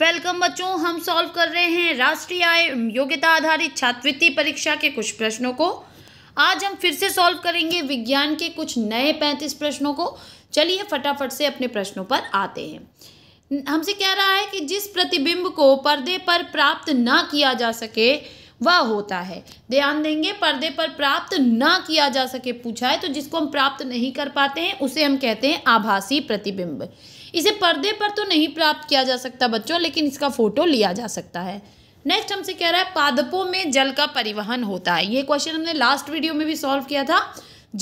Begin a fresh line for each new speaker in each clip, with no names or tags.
welcome बच्चों हम solve कर रहे हैं राष्ट्रीय आय योग्यता आधारित छात्रवृत्ति परीक्षा के कुछ प्रश्नों को आज हम फिर से सॉल्व करेंगे विज्ञान के कुछ नए पैंतीस प्रश्नों को चलिए फटाफट से अपने प्रश्नों पर आते हैं हमसे कह रहा है कि जिस प्रतिबिंब को पर्दे पर प्राप्त ना किया जा सके वह होता है ध्यान देंगे पर्दे पर प्राप्त ना किया जा सके पूछा है तो जिसको हम प्राप्त नहीं कर पाते हैं उसे हम कहते हैं आभासी प्रतिबिंब इसे पर्दे पर तो नहीं प्राप्त किया जा सकता बच्चों लेकिन इसका फोटो लिया जा सकता है नेक्स्ट हमसे कह रहा है पादपों में जल का परिवहन होता है ये क्वेश्चन हमने लास्ट वीडियो में भी सॉल्व किया था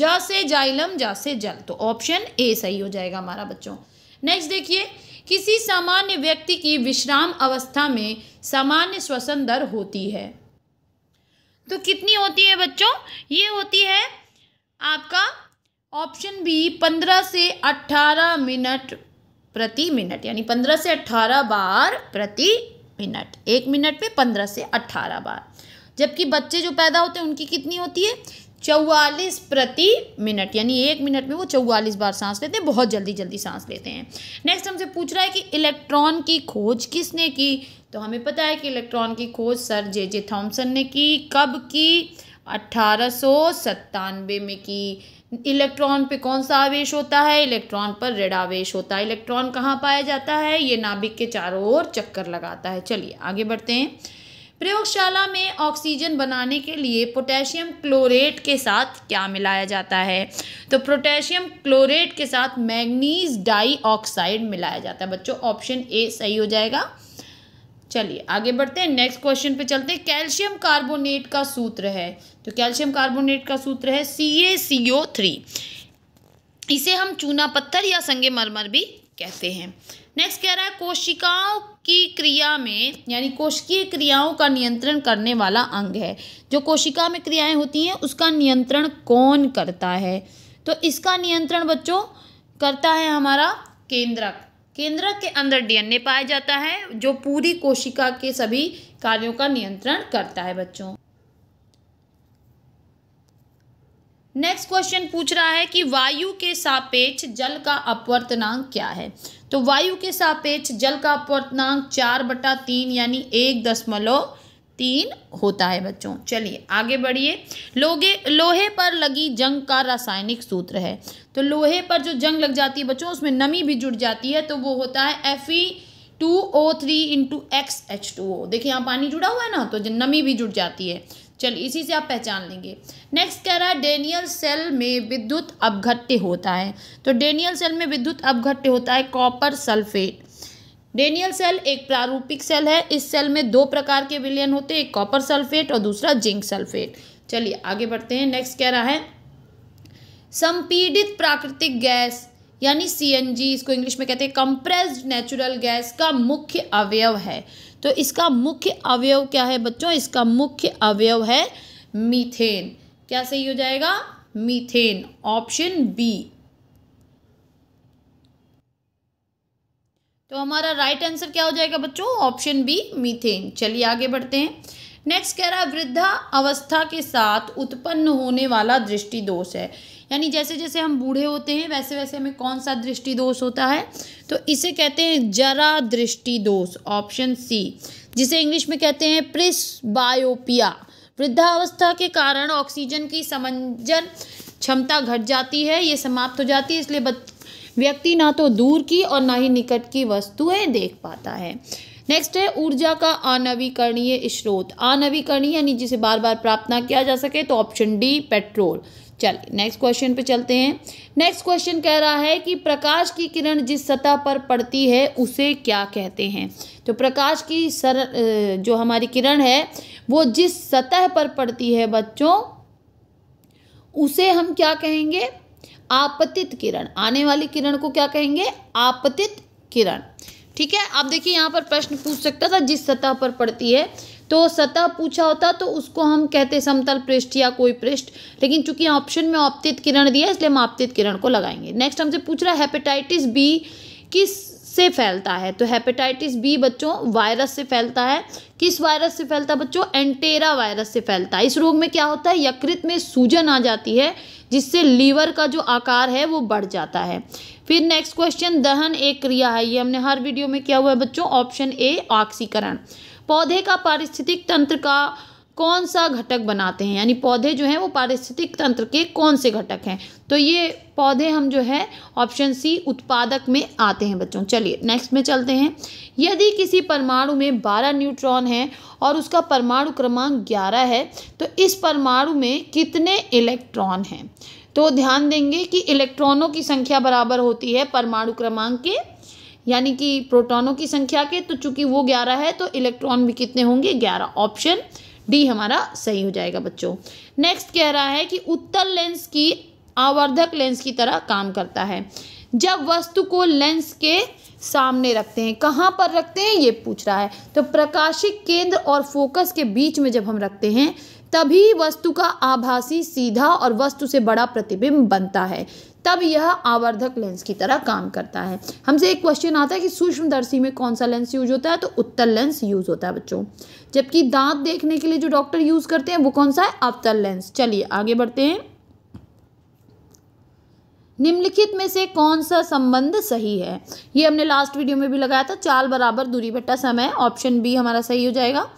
ज से जाइलम ज से जल तो ऑप्शन ए सही हो जाएगा हमारा बच्चों नेक्स्ट देखिए किसी सामान्य व्यक्ति की विश्राम अवस्था में सामान्य श्वसन दर होती है तो कितनी होती है बच्चों ये होती है आपका ऑप्शन बी पंद्रह से अट्ठारह मिनट प्रति मिनट यानी पंद्रह से अट्ठारह बार प्रति मिनट एक मिनट में पंद्रह से अट्ठारह बार जबकि बच्चे जो पैदा होते हैं उनकी कितनी होती है चौवालीस प्रति मिनट यानी एक मिनट में वो चौवालीस बार सांस लेते हैं बहुत जल्दी जल्दी सांस लेते हैं नेक्स्ट हमसे पूछ रहा है कि इलेक्ट्रॉन की खोज किसने की तो हमें पता है कि इलेक्ट्रॉन की खोज सर जे जे थॉम्सन ने की कब की अट्ठारह में की इलेक्ट्रॉन पे कौन सा आवेश होता है इलेक्ट्रॉन पर ऋण आवेश होता है इलेक्ट्रॉन कहाँ पाया जाता है ये नाभिक के चारों ओर चक्कर लगाता है चलिए आगे बढ़ते हैं प्रयोगशाला में ऑक्सीजन बनाने के लिए पोटेशियम क्लोरेट के साथ क्या मिलाया जाता है तो पोटेशियम क्लोरेट के साथ मैग्नीज डाई ऑक्साइड मिलाया जाता है बच्चों ऑप्शन ए सही हो जाएगा चलिए आगे बढ़ते हैं नेक्स्ट क्वेश्चन पे चलते हैं कैल्शियम कार्बोनेट का सूत्र है तो कैल्शियम कार्बोनेट का सूत्र है सी ए सी ओ थ्री इसे हम चूना पत्थर या संगे मरमर भी कहते हैं नेक्स्ट कह रहा है कोशिकाओं की क्रिया में यानी कोशिकीय क्रियाओं का नियंत्रण करने वाला अंग है जो कोशिका में क्रियाएं होती हैं उसका नियंत्रण कौन करता है तो इसका नियंत्रण बच्चों करता है हमारा केंद्रक केंद्रक के अंदर डीएनए पाया जाता है जो पूरी कोशिका के सभी कार्यों का नियंत्रण करता है बच्चों नेक्स्ट क्वेश्चन पूछ रहा है कि वायु के सापेक्ष जल का अपवर्तनांक क्या है तो वायु के सापेक्ष जल का अपवर्तनांक चार बटा तीन यानी एक दशमलव तीन होता है बच्चों चलिए आगे बढ़िए लोहे लोहे पर लगी जंग का रासायनिक सूत्र है तो लोहे पर जो जंग लग जाती है बच्चों उसमें नमी भी जुड़ जाती है तो वो होता है F E two O three into X H two O देखिए यहाँ पानी जुड़ा हुआ है ना तो नमी भी जुड़ जाती है चलिए इसी से आप पहचान लेंगे नेक्स्ट कह रहा है डेनियल सेल में विद्युत अपघट्य होता है तो डेनियल सेल में विद्युत अपघट्य होता है कॉपर सल्फेट डेनियल सेल एक प्रारूपिक सेल है इस सेल में दो प्रकार के विलयन होते हैं एक कॉपर सल्फेट और दूसरा जिंक सल्फेट चलिए आगे बढ़ते हैं नेक्स्ट क्या रहा है संपीडित प्राकृतिक गैस यानी सी इसको इंग्लिश में कहते हैं कंप्रेस्ड नेचुरल गैस का मुख्य अवयव है तो इसका मुख्य अवयव क्या है बच्चों इसका मुख्य अवयव है मीथेन क्या सही हो जाएगा मीथेन ऑप्शन बी तो हमारा राइट आंसर क्या हो जाएगा बच्चों ऑप्शन बी मीथेन चलिए आगे बढ़ते हैं नेक्स्ट कह रहा है वृद्धा अवस्था के साथ उत्पन्न होने वाला दृष्टि दोष है यानी जैसे जैसे हम बूढ़े होते हैं वैसे वैसे हमें कौन सा दृष्टि दोष होता है तो इसे कहते हैं जरा दृष्टि दोष ऑप्शन सी जिसे इंग्लिश में कहते हैं प्रिस बायोपिया वृद्धावस्था के कारण ऑक्सीजन की समंजन क्षमता घट जाती है ये समाप्त हो जाती है इसलिए व्यक्ति ना तो दूर की और ना ही निकट की वस्तुएं देख पाता है नेक्स्ट है ऊर्जा का अनवीकरणीय स्रोत अनवीकरणीय यानी जिसे बार बार प्राप्त ना किया जा सके तो ऑप्शन डी पेट्रोल चलिए नेक्स्ट क्वेश्चन पे चलते हैं नेक्स्ट क्वेश्चन कह रहा है कि प्रकाश की किरण जिस सतह पर पड़ती है उसे क्या कहते हैं तो प्रकाश की सर जो हमारी किरण है वो जिस सतह पर पड़ती है बच्चों उसे हम क्या कहेंगे आपतित किरण आने वाली किरण को क्या कहेंगे आपतित किरण ठीक है आप देखिए यहाँ पर प्रश्न पूछ सकता था जिस सतह पर पड़ती है तो सतह पूछा होता तो उसको हम कहते समतल पृष्ठ या कोई पृष्ठ लेकिन चूंकि ऑप्शन में आपतित किरण दिया इसलिए हम आपतित किरण को लगाएंगे नेक्स्ट हमसे पूछ रहा है हेपेटाइटिस बी किस से फैलता है तो हेपेटाइटिस बी बच्चों वायरस से फैलता है किस वायरस से फैलता है बच्चों एंटेरा वायरस से फैलता है इस रोग में क्या होता है यकृत में सूजन आ जाती है जिससे लीवर का जो आकार है वो बढ़ जाता है फिर नेक्स्ट क्वेश्चन दहन एक क्रिया है ये हमने हर वीडियो में किया हुआ है बच्चों ऑप्शन ए ऑक्सीकरण पौधे का पारिस्थितिक तंत्र का कौन सा घटक बनाते हैं यानी पौधे जो हैं वो पारिस्थितिक तंत्र के कौन से घटक हैं तो ये पौधे हम जो है ऑप्शन सी उत्पादक में आते हैं बच्चों चलिए नेक्स्ट में चलते हैं यदि किसी परमाणु में बारह न्यूट्रॉन हैं और उसका परमाणु क्रमांक ग्यारह है तो इस परमाणु में कितने इलेक्ट्रॉन हैं तो ध्यान देंगे कि इलेक्ट्रॉनों की संख्या बराबर होती है परमाणु क्रमांक के यानी कि प्रोटॉनों की संख्या के तो चूंकि वो ग्यारह है तो इलेक्ट्रॉन भी कितने होंगे ग्यारह ऑप्शन डी हमारा सही हो जाएगा बच्चों नेक्स्ट कह रहा है कि उत्तल लेंस की आवर्धक लेंस की तरह काम करता है जब वस्तु को लेंस के सामने रखते हैं कहाँ पर रखते हैं ये पूछ रहा है तो प्रकाशिक केंद्र और फोकस के बीच में जब हम रखते हैं तभी वस्तु का आभासी सीधा और वस्तु से बड़ा प्रतिबिंब बनता है तब यह आवर्धक लेंस की तरह काम करता है हमसे एक क्वेश्चन आता है कि सूक्ष्मदर्शी में कौन सा लेंस यूज होता है तो उत्तर लेंस यूज होता है बच्चों जबकि दांत देखने के लिए जो डॉक्टर यूज़ करते हैं वो कौन सा है अवतल लेंस चलिए आगे बढ़ते हैं निम्नलिखित में से कौन सा संबंध सही है ये हमने लास्ट वीडियो में भी लगाया था चाल बराबर दूरी बट्टा समय ऑप्शन बी हमारा सही हो जाएगा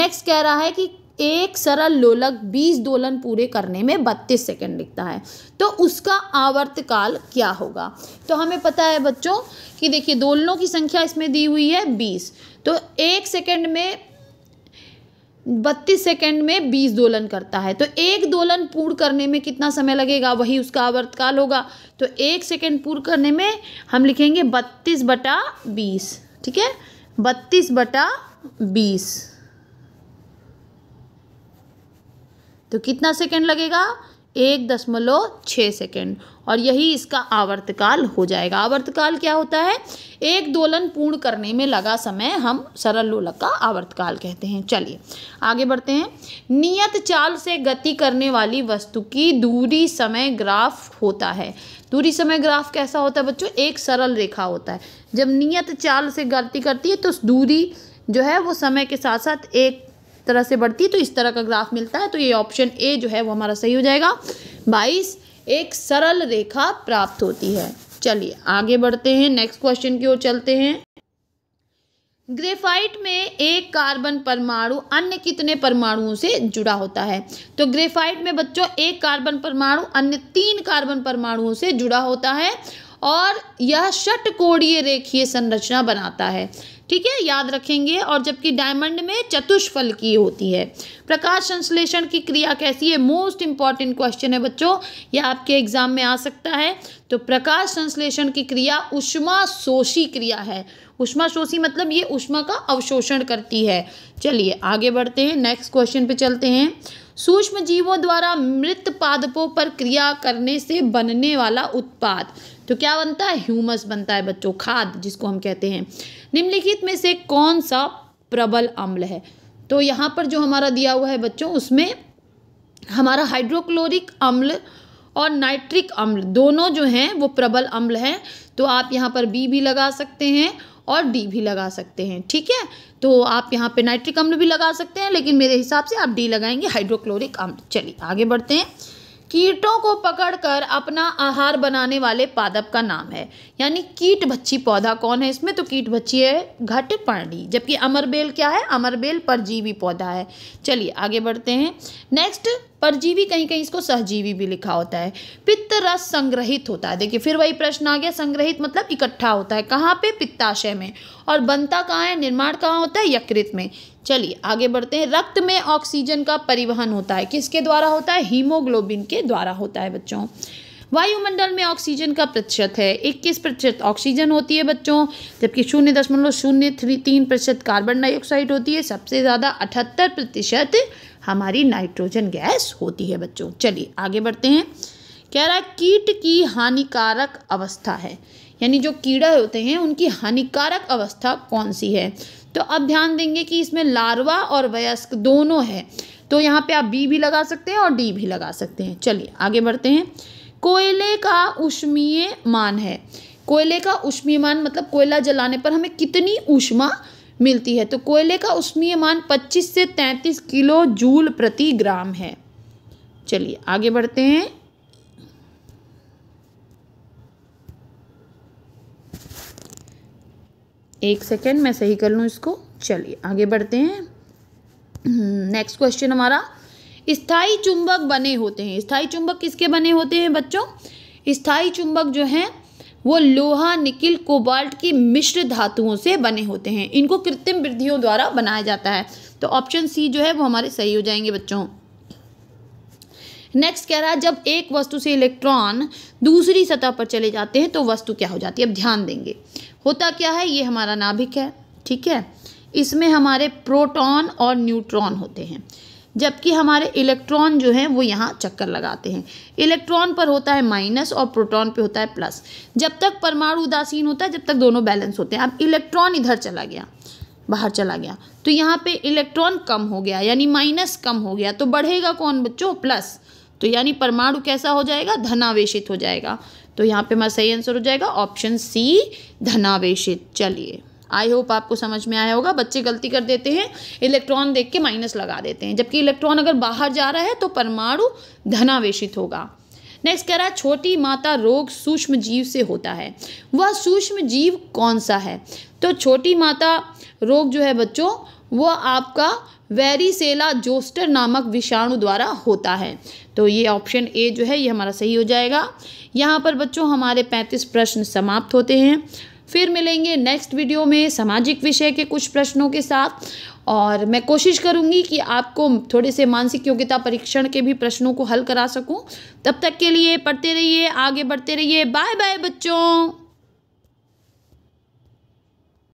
नेक्स्ट कह रहा है कि एक सरल लोलक बीस दोलन पूरे करने में बत्तीस सेकंड लिखता है तो उसका आवर्त काल क्या होगा तो हमें पता है बच्चों कि देखिए दोलनों की संख्या इसमें दी हुई है बीस तो एक सेकंड में बत्तीस सेकेंड में बीस दोलन करता है तो एक दोलन पूर्ण करने में कितना समय लगेगा वही उसका आवर्तकाल होगा तो एक सेकेंड पूर्ण करने में हम लिखेंगे बत्तीस बटा बीस ठीक है बत्तीस बटा बीस तो कितना सेकेंड लगेगा एक दशमलव छः सेकेंड और यही इसका आवर्तकाल हो जाएगा आवर्तकाल क्या होता है एक दोलन पूर्ण करने में लगा समय हम सरल लोलक का आवर्तकाल कहते हैं चलिए आगे बढ़ते हैं नियत चाल से गति करने वाली वस्तु की दूरी समय ग्राफ होता है दूरी समय ग्राफ कैसा होता है बच्चों एक सरल रेखा होता है जब नियत चाल से गति करती है तो दूरी जो है वो समय के साथ साथ एक तरह से बढ़ती है तो इस तरह का ग्राफ मिलता है तो ये ऑप्शन ए जो है वो हमारा सही हो जाएगा बाईस एक सरल रेखा प्राप्त होती है चलिए आगे बढ़ते हैं नेक्स्ट क्वेश्चन की ओर चलते हैं ग्रेफाइट में एक कार्बन परमाणु अन्य कितने परमाणुओं से जुड़ा होता है तो ग्रेफाइट में बच्चों एक कार्बन परमाणु अन्य तीन कार्बन परमाणुओं से जुड़ा होता है और यह षटकोणीय रेखीय संरचना बनाता है ठीक है याद रखेंगे और जबकि डायमंड में चतुष्फल की होती है प्रकाश संश्लेषण की क्रिया कैसी है मोस्ट इंपॉर्टेंट क्वेश्चन है बच्चों यह आपके एग्जाम में आ सकता है तो प्रकाश संश्लेषण की क्रिया उष्मा शोषी क्रिया है उष्मा शोषी मतलब ये उष्मा का अवशोषण करती है चलिए आगे बढ़ते हैं नेक्स्ट क्वेश्चन पे चलते हैं सूक्ष्म जीवों द्वारा मृत पादपों पर क्रिया करने से बनने वाला उत्पाद तो क्या बनता है ह्यूमस बनता है बच्चों खाद जिसको हम कहते हैं निम्नलिखित में से कौन सा प्रबल अम्ल है तो यहाँ पर जो हमारा दिया हुआ है बच्चों उसमें हमारा हाइड्रोक्लोरिक अम्ल और नाइट्रिक अम्ल दोनों जो हैं वो प्रबल अम्ल हैं तो आप यहाँ पर बी भी लगा सकते हैं और डी भी लगा सकते हैं ठीक है तो आप यहाँ पे नाइट्रिक अम्ल भी लगा सकते हैं लेकिन मेरे हिसाब से आप डी लगाएंगे हाइड्रोक्लोरिक अम्ल चलिए आगे बढ़ते हैं कीटों को पकड़कर अपना आहार बनाने वाले पादप का नाम है यानी कीट भच्छी पौधा कौन है इसमें तो कीट भच्छी है घट पर्णी जबकि अमरबेल क्या है अमरबेल परजीवी पौधा है चलिए आगे बढ़ते हैं नेक्स्ट परजीवी कहीं कहीं इसको सहजीवी भी लिखा होता है पित्त रस संग्रहित होता है देखिए फिर वही प्रश्न आ गया संग्रहित मतलब इकट्ठा होता है कहाँ पे पित्ताशय में और बनता कहाँ है निर्माण कहाँ होता है यकृत में चलिए आगे बढ़ते हैं रक्त में ऑक्सीजन का परिवहन होता है किसके द्वारा होता है हीमोग्लोबिन के द्वारा होता है बच्चों वायुमंडल में ऑक्सीजन का प्रतिशत है इक्कीस प्रतिशत ऑक्सीजन होती है बच्चों जबकि शून्य दशमलव शून्य थ्री तीन प्रतिशत कार्बन डाइऑक्साइड होती है सबसे ज़्यादा अठहत्तर प्रतिशत हमारी नाइट्रोजन गैस होती है बच्चों चलिए आगे बढ़ते हैं कह रहा है कीट की हानिकारक अवस्था है यानी जो कीड़ा होते हैं उनकी हानिकारक अवस्था कौन सी है तो अब ध्यान देंगे कि इसमें लार्वा और वयस्क दोनों है तो यहाँ पे आप बी भी लगा सकते हैं और डी भी लगा सकते हैं चलिए आगे बढ़ते हैं कोयले का उष्मीय मान है कोयले का उष्मीय मान मतलब कोयला जलाने पर हमें कितनी ऊष्मा मिलती है तो कोयले का उष्मीय मान 25 से 33 किलो जूल प्रति ग्राम है चलिए आगे बढ़ते हैं एक सेकेंड मैं सही कर लूँ इसको चलिए आगे बढ़ते हैं नेक्स्ट क्वेश्चन हमारा स्थाई चुंबक बने होते हैं स्थाई चुंबक किसके बने होते हैं बच्चों स्थाई चुंबक जो हैं वो लोहा निकिल कोबाल्ट की मिश्र धातुओं से बने होते हैं इनको कृत्रिम वृद्धियों द्वारा बनाया जाता है तो ऑप्शन सी जो है वो हमारे सही हो जाएंगे बच्चों नेक्स्ट कह रहा है जब एक वस्तु से इलेक्ट्रॉन दूसरी सतह पर चले जाते हैं तो वस्तु क्या हो जाती है अब ध्यान देंगे होता क्या है ये हमारा नाभिक है ठीक है इसमें हमारे प्रोटॉन और न्यूट्रॉन होते हैं जबकि हमारे इलेक्ट्रॉन जो हैं वो यहाँ चक्कर लगाते हैं इलेक्ट्रॉन पर होता है माइनस और प्रोटॉन पे होता है प्लस जब तक परमाणु उदासीन होता है जब तक दोनों बैलेंस होते हैं अब इलेक्ट्रॉन इधर चला गया बाहर चला गया तो यहाँ पे इलेक्ट्रॉन कम हो गया यानी माइनस कम हो गया तो बढ़ेगा कौन बच्चों प्लस तो यानी परमाणु कैसा हो जाएगा धनावेशित हो जाएगा तो यहाँ पर हमारा सही आंसर हो जाएगा ऑप्शन सी धनावेशित चलिए आई होप आपको समझ में आया होगा बच्चे गलती कर देते हैं इलेक्ट्रॉन देख के माइनस लगा देते हैं जबकि इलेक्ट्रॉन अगर बाहर जा रहा है तो परमाणु धनावेशित होगा नेक्स्ट कह रहा है छोटी माता रोग सूक्ष्म जीव से होता है वह सूक्ष्म जीव कौन सा है तो छोटी माता रोग जो है बच्चों वह आपका वेरीसेला जोस्टर नामक विषाणु द्वारा होता है तो ये ऑप्शन ए जो है ये हमारा सही हो जाएगा यहाँ पर बच्चों हमारे पैंतीस प्रश्न समाप्त होते हैं फिर मिलेंगे नेक्स्ट वीडियो में सामाजिक विषय के कुछ प्रश्नों के साथ और मैं कोशिश करूँगी कि आपको थोड़े से मानसिक योग्यता परीक्षण के भी प्रश्नों को हल करा सकूँ तब तक के लिए पढ़ते रहिए आगे बढ़ते रहिए बाय बाय बच्चों